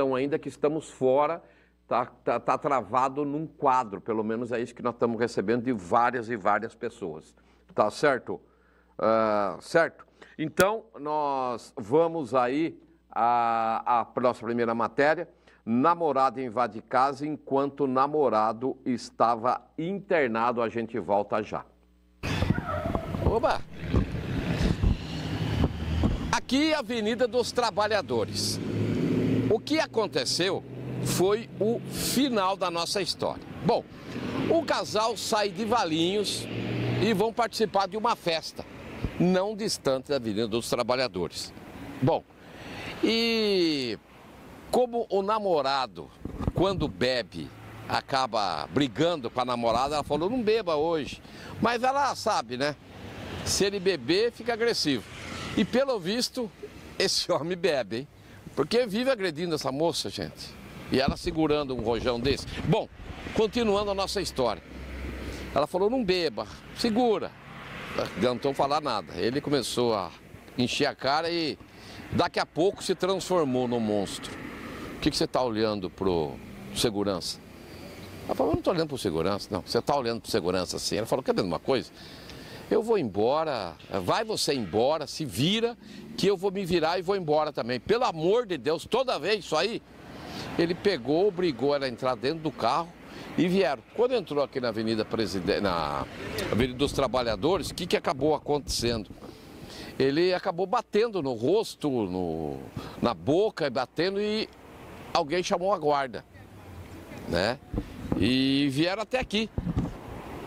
ainda que estamos fora, está tá, tá travado num quadro, pelo menos é isso que nós estamos recebendo de várias e várias pessoas. Tá certo? Uh, certo? Então, nós vamos aí à, à nossa primeira matéria. Namorada invade casa enquanto namorado estava internado. A gente volta já. Oba! Aqui, é Avenida dos Trabalhadores. O que aconteceu foi o final da nossa história. Bom, o casal sai de Valinhos e vão participar de uma festa, não distante da Avenida dos Trabalhadores. Bom, e como o namorado, quando bebe, acaba brigando com a namorada, ela falou: não beba hoje. Mas ela sabe, né? Se ele beber, fica agressivo. E pelo visto, esse homem bebe, hein? Porque vive agredindo essa moça, gente. E ela segurando um rojão desse. Bom, continuando a nossa história. Ela falou, não beba, segura. Não falar nada. Ele começou a encher a cara e daqui a pouco se transformou num monstro. O que, que você está olhando pro segurança? Ela falou, eu não estou olhando pro segurança, não. Você está olhando pro segurança assim. Ela falou, quer dizer uma coisa? eu vou embora, vai você embora, se vira, que eu vou me virar e vou embora também. Pelo amor de Deus, toda vez isso aí. Ele pegou, obrigou ela a entrar dentro do carro e vieram. Quando entrou aqui na Avenida, Presidente, na Avenida dos Trabalhadores, o que, que acabou acontecendo? Ele acabou batendo no rosto, no... na boca, batendo e alguém chamou a guarda, né? E vieram até aqui,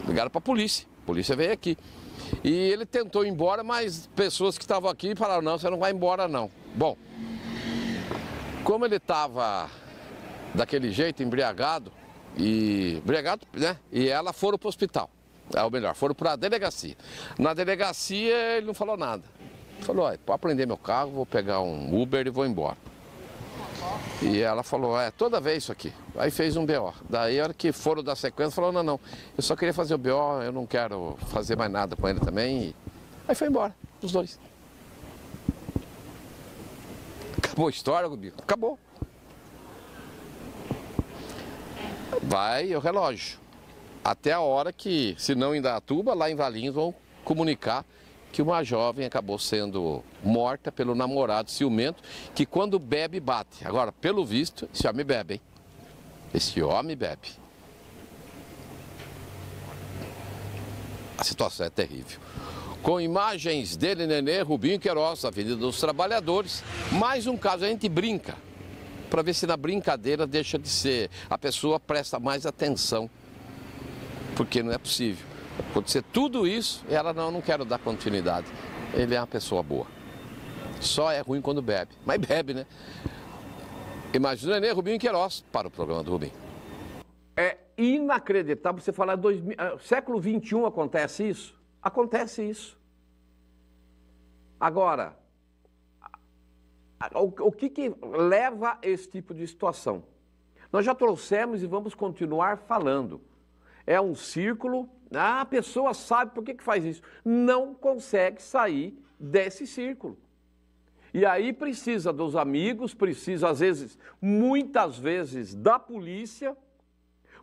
ligaram para a polícia, a polícia veio aqui. E ele tentou ir embora, mas pessoas que estavam aqui falaram: não, você não vai embora, não. Bom, como ele estava daquele jeito, embriagado, e embriagado, né? E ela foram para é o hospital. Ou melhor, foram para a delegacia. Na delegacia ele não falou nada. Falou, olha, para aprender meu carro, vou pegar um Uber e vou embora. E ela falou, é, toda vez isso aqui. Aí fez um BO. Daí, a hora que foram da sequência, falou, não, não, eu só queria fazer o BO, eu não quero fazer mais nada com ele também. E... Aí foi embora, os dois. Acabou a história, Gubico? Acabou. Vai o relógio. Até a hora que, se não em Datuba, lá em Valinhos vão comunicar que uma jovem acabou sendo morta pelo namorado ciumento, que quando bebe, bate. Agora, pelo visto, esse homem bebe, hein? Esse homem bebe. A situação é terrível. Com imagens dele, Nenê, Rubinho Queiroz, Avenida dos Trabalhadores. Mais um caso, a gente brinca, para ver se na brincadeira deixa de ser. A pessoa presta mais atenção, porque não é possível acontecer tudo isso, e ela, não, não quero dar continuidade. Ele é uma pessoa boa. Só é ruim quando bebe. Mas bebe, né? Imagina, né, Rubinho Queiroz, para o programa do Rubinho. É inacreditável você falar, dois, ah, século XXI acontece isso? Acontece isso. Agora, o, que, que leva a esse tipo de situação? Nós já trouxemos e vamos continuar falando. É um círculo ah, a pessoa sabe por que, que faz isso. Não consegue sair desse círculo. E aí precisa dos amigos, precisa, às vezes, muitas vezes, da polícia.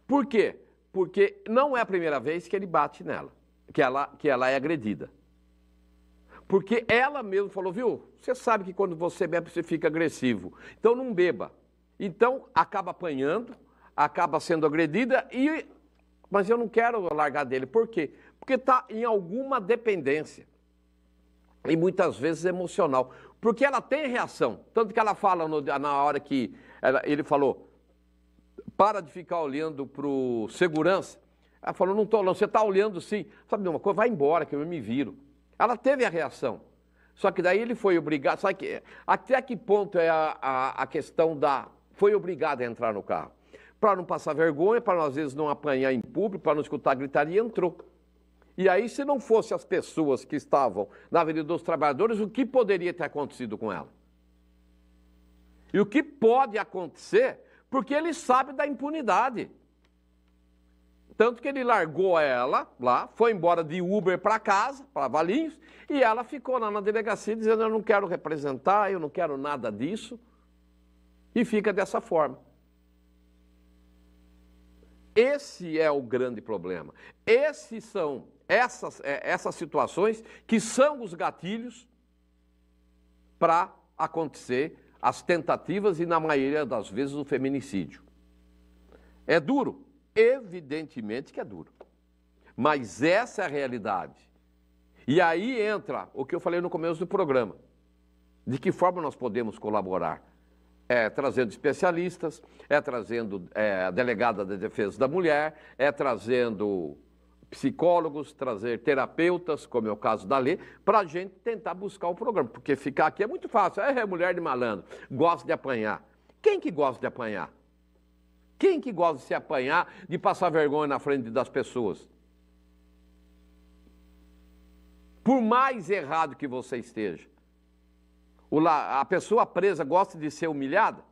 Por quê? Porque não é a primeira vez que ele bate nela, que ela, que ela é agredida. Porque ela mesma falou, viu, você sabe que quando você bebe você fica agressivo, então não beba. Então acaba apanhando, acaba sendo agredida e mas eu não quero largar dele. Por quê? Porque está em alguma dependência. E muitas vezes emocional. Porque ela tem reação. Tanto que ela fala no, na hora que ela, ele falou: para de ficar olhando para o segurança. Ela falou: não estou olhando, você está olhando sim. Sabe uma coisa? Vai embora que eu me viro. Ela teve a reação. Só que daí ele foi obrigado. Sabe que, até que ponto é a, a, a questão da. Foi obrigado a entrar no carro para não passar vergonha, para às vezes não apanhar em público, para não escutar gritaria, entrou. E aí, se não fosse as pessoas que estavam na Avenida dos Trabalhadores, o que poderia ter acontecido com ela? E o que pode acontecer, porque ele sabe da impunidade. Tanto que ele largou ela lá, foi embora de Uber para casa, para Valinhos, e ela ficou lá na delegacia dizendo: Eu não quero representar, eu não quero nada disso. E fica dessa forma. Esse é o grande problema. Esses são essas, é, essas situações que são os gatilhos para acontecer as tentativas e, na maioria das vezes, o feminicídio. É duro? Evidentemente que é duro. Mas essa é a realidade. E aí entra o que eu falei no começo do programa. De que forma nós podemos colaborar? é trazendo especialistas, é trazendo é, a delegada da defesa da mulher, é trazendo psicólogos, trazer terapeutas, como é o caso da Lê, para a gente tentar buscar o programa, porque ficar aqui é muito fácil. É, é mulher de malandro, gosta de apanhar. Quem que gosta de apanhar? Quem que gosta de se apanhar, de passar vergonha na frente das pessoas? Por mais errado que você esteja a pessoa presa gosta de ser humilhada?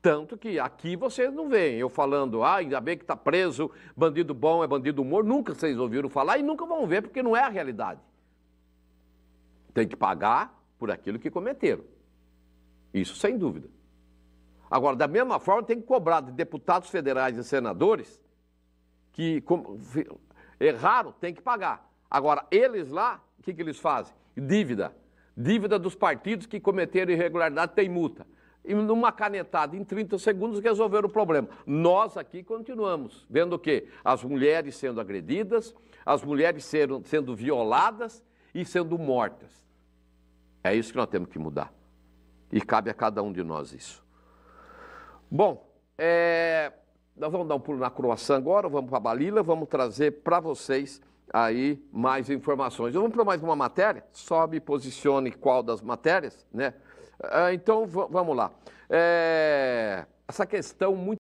Tanto que aqui vocês não veem eu falando, ah, ainda bem que está preso, bandido bom é bandido humor. Nunca vocês ouviram falar e nunca vão ver, porque não é a realidade. Tem que pagar por aquilo que cometeram. Isso sem dúvida. Agora, da mesma forma, tem que cobrar de deputados federais e senadores que como, erraram, tem que pagar. Agora, eles lá, o que, que eles fazem? Dívida Dívida dos partidos que cometeram irregularidade tem multa. E numa canetada, em 30 segundos, resolveram o problema. Nós aqui continuamos vendo o quê? As mulheres sendo agredidas, as mulheres sendo, sendo violadas e sendo mortas. É isso que nós temos que mudar. E cabe a cada um de nós isso. Bom, é... nós vamos dar um pulo na Croácia agora, vamos para a Balila, vamos trazer para vocês aí mais informações. Então, vamos para mais uma matéria? Sobe, posicione qual das matérias, né? Ah, então, vamos lá. É... essa questão muito